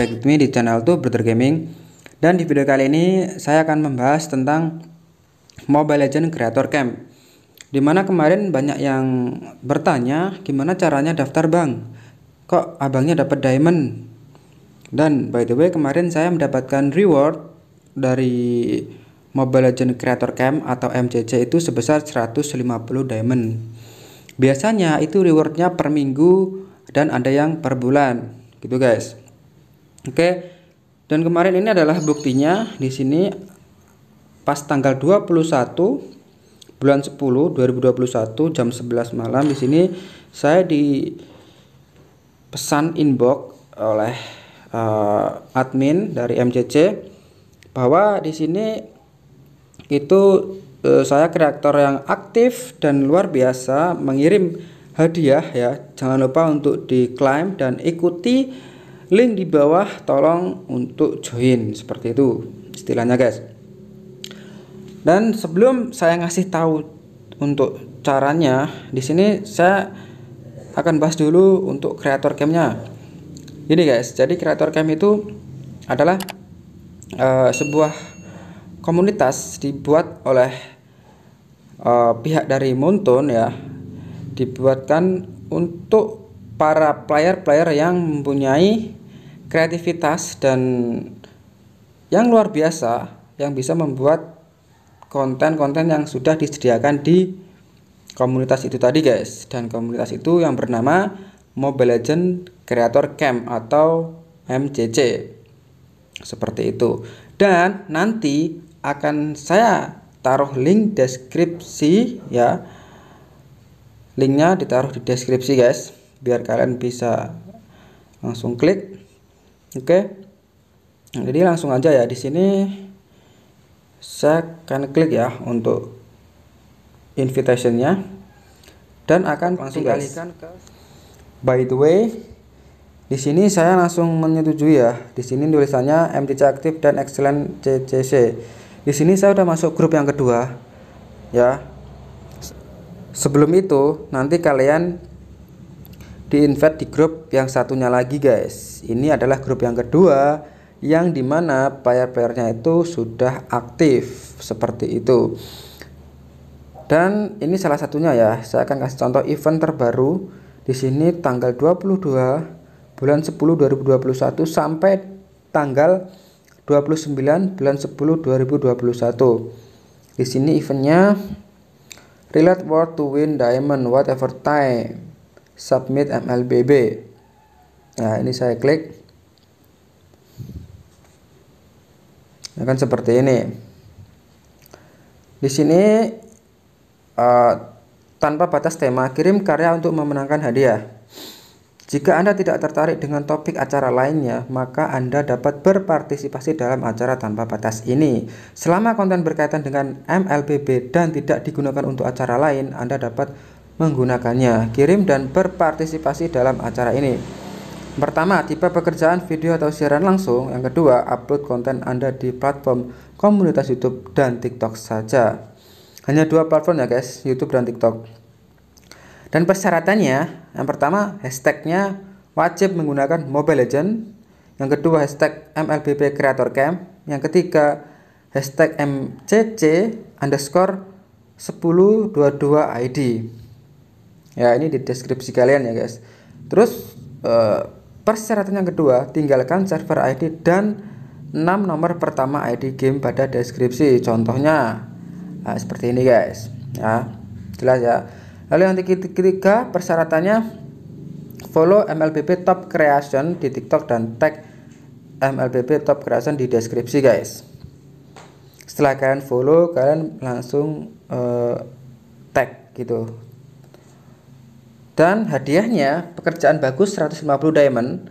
back with me di channel tuh Brother Gaming dan di video kali ini saya akan membahas tentang Mobile Legend Creator Camp dimana kemarin banyak yang bertanya gimana caranya daftar bang kok abangnya dapat diamond dan by the way kemarin saya mendapatkan reward dari Mobile Legend Creator Camp atau MCC itu sebesar 150 diamond biasanya itu rewardnya per minggu dan ada yang per bulan gitu guys Oke. Dan kemarin ini adalah buktinya di sini pas tanggal 21 bulan 10 2021 jam 11 malam di sini saya di pesan inbox oleh uh, admin dari MCC bahwa di sini itu uh, saya kreator yang aktif dan luar biasa mengirim hadiah ya jangan lupa untuk diklaim dan ikuti link di bawah tolong untuk join seperti itu istilahnya guys dan sebelum saya ngasih tahu untuk caranya di sini saya akan bahas dulu untuk kreator camnya ini guys jadi kreator camp itu adalah uh, sebuah komunitas dibuat oleh uh, pihak dari Moonton ya dibuatkan untuk para player-player yang mempunyai kreativitas dan yang luar biasa yang bisa membuat konten-konten yang sudah disediakan di komunitas itu tadi guys dan komunitas itu yang bernama Mobile Legend Creator Camp atau MCC seperti itu dan nanti akan saya taruh link deskripsi ya linknya ditaruh di deskripsi guys biar kalian bisa langsung klik Oke. Nah, jadi langsung aja ya di sini saya akan klik ya untuk invitationnya dan akan langsung ke by the way di sini saya langsung menyetujui ya di sini tulisannya MCC aktif dan excellent CCC di sini saya sudah masuk grup yang kedua ya sebelum itu nanti kalian di invite di grup yang satunya lagi guys ini adalah grup yang kedua yang dimana player-playernya itu sudah aktif seperti itu dan ini salah satunya ya saya akan kasih contoh event terbaru di sini tanggal 22 bulan 10 2021 sampai tanggal 29 bulan 10 2021 di sini eventnya relate World to win diamond whatever time submit MLBB. Nah, ini saya klik. Akan nah, seperti ini. Di sini uh, tanpa batas tema, kirim karya untuk memenangkan hadiah. Jika Anda tidak tertarik dengan topik acara lainnya, maka Anda dapat berpartisipasi dalam acara tanpa batas ini. Selama konten berkaitan dengan MLBB dan tidak digunakan untuk acara lain, Anda dapat menggunakannya. Kirim dan berpartisipasi dalam acara ini. Pertama, tipe pekerjaan video atau siaran langsung. Yang kedua, upload konten Anda di platform komunitas YouTube dan TikTok saja. Hanya dua platform ya guys, YouTube dan TikTok. Dan persyaratannya, yang pertama hashtagnya wajib menggunakan Mobile Legend. Yang kedua hashtag MLBP Creator Camp. Yang ketiga hashtag MCC underscore 1022 ID ya ini di deskripsi kalian ya guys terus eh, persyaratan yang kedua tinggalkan server ID dan 6 nomor pertama ID game pada deskripsi contohnya nah, seperti ini guys ya jelas ya lalu yang ketiga persyaratannya follow MLBB top creation di TikTok dan tag MLBB top creation di deskripsi guys setelah kalian follow kalian langsung uh, tag gitu dan hadiahnya pekerjaan bagus 150 diamond,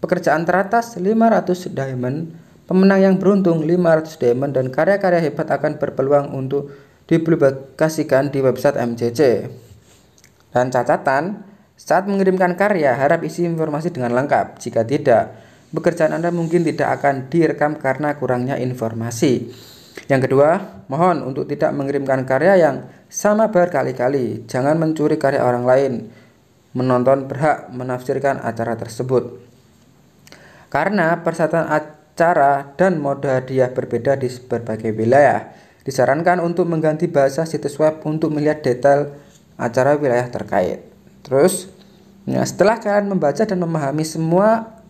pekerjaan teratas 500 diamond, pemenang yang beruntung 500 diamond dan karya-karya hebat akan berpeluang untuk dipublikasikan di website MCC. Dan catatan, saat mengirimkan karya harap isi informasi dengan lengkap. Jika tidak, pekerjaan Anda mungkin tidak akan direkam karena kurangnya informasi. Yang kedua, mohon untuk tidak mengirimkan karya yang sama berkali-kali. Jangan mencuri karya orang lain. Menonton berhak menafsirkan acara tersebut. Karena persatuan acara dan mode hadiah berbeda di berbagai wilayah, disarankan untuk mengganti bahasa situs web untuk melihat detail acara wilayah terkait. Terus, ya setelah kalian membaca dan memahami semua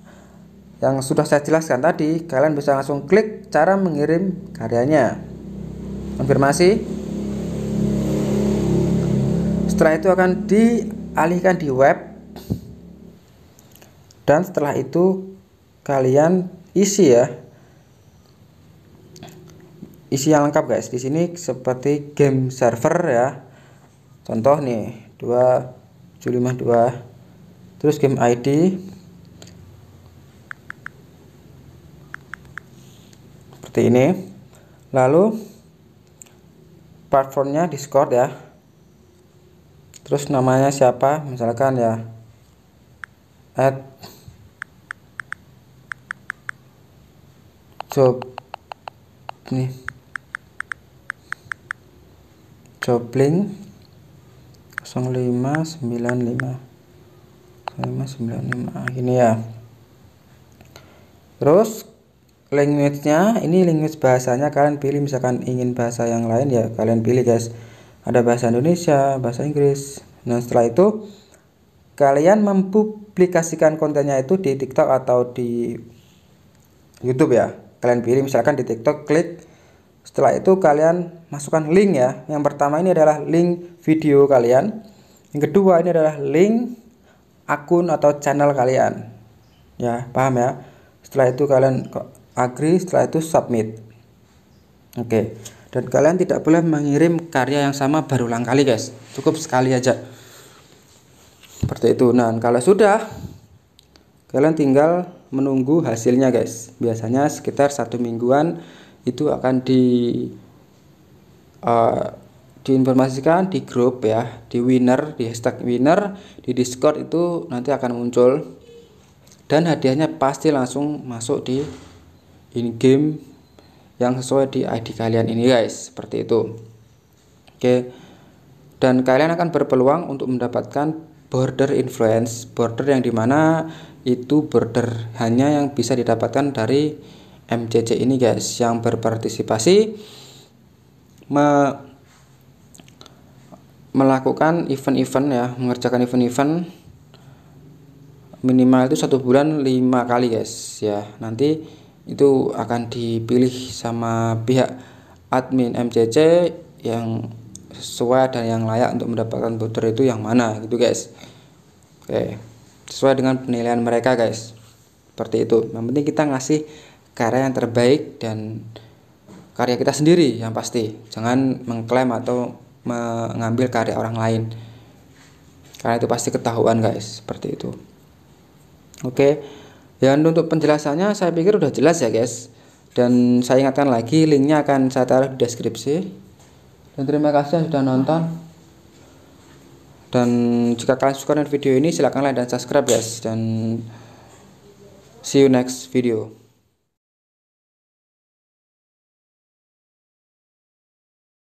yang sudah saya jelaskan tadi, kalian bisa langsung klik cara mengirim karyanya. Konfirmasi. Setelah itu akan di alihkan di web dan setelah itu kalian isi ya isi yang lengkap guys di sini seperti game server ya contoh nih 2752 terus game ID seperti ini lalu platformnya Discord ya terus namanya siapa misalkan ya at job nih jobling 0595 0595 ini ya terus language nya ini language bahasanya kalian pilih misalkan ingin bahasa yang lain ya kalian pilih guys ada bahasa Indonesia, bahasa Inggris. Nah, setelah itu kalian mempublikasikan kontennya itu di TikTok atau di YouTube ya. Kalian pilih misalkan di TikTok klik setelah itu kalian masukkan link ya. Yang pertama ini adalah link video kalian. Yang kedua ini adalah link akun atau channel kalian. Ya, paham ya? Setelah itu kalian agree, setelah itu submit. Oke. Okay dan kalian tidak boleh mengirim karya yang sama berulang kali guys cukup sekali aja seperti itu nah kalau sudah kalian tinggal menunggu hasilnya guys biasanya sekitar satu mingguan itu akan di uh, diinformasikan di grup ya di winner di hashtag winner di discord itu nanti akan muncul dan hadiahnya pasti langsung masuk di in game yang sesuai di ID kalian ini guys seperti itu oke dan kalian akan berpeluang untuk mendapatkan border influence border yang dimana itu border hanya yang bisa didapatkan dari MCC ini guys yang berpartisipasi me melakukan event-event ya mengerjakan event-event minimal itu satu bulan lima kali guys ya nanti itu akan dipilih sama pihak admin MCC yang sesuai dan yang layak untuk mendapatkan voucher itu yang mana gitu guys oke sesuai dengan penilaian mereka guys seperti itu yang penting kita ngasih karya yang terbaik dan karya kita sendiri yang pasti jangan mengklaim atau mengambil karya orang lain karena itu pasti ketahuan guys seperti itu oke okay dan untuk penjelasannya saya pikir udah jelas ya guys dan saya ingatkan lagi linknya akan saya taruh di deskripsi dan terima kasih yang sudah nonton dan jika kalian suka dengan video ini silahkan like dan subscribe guys dan see you next video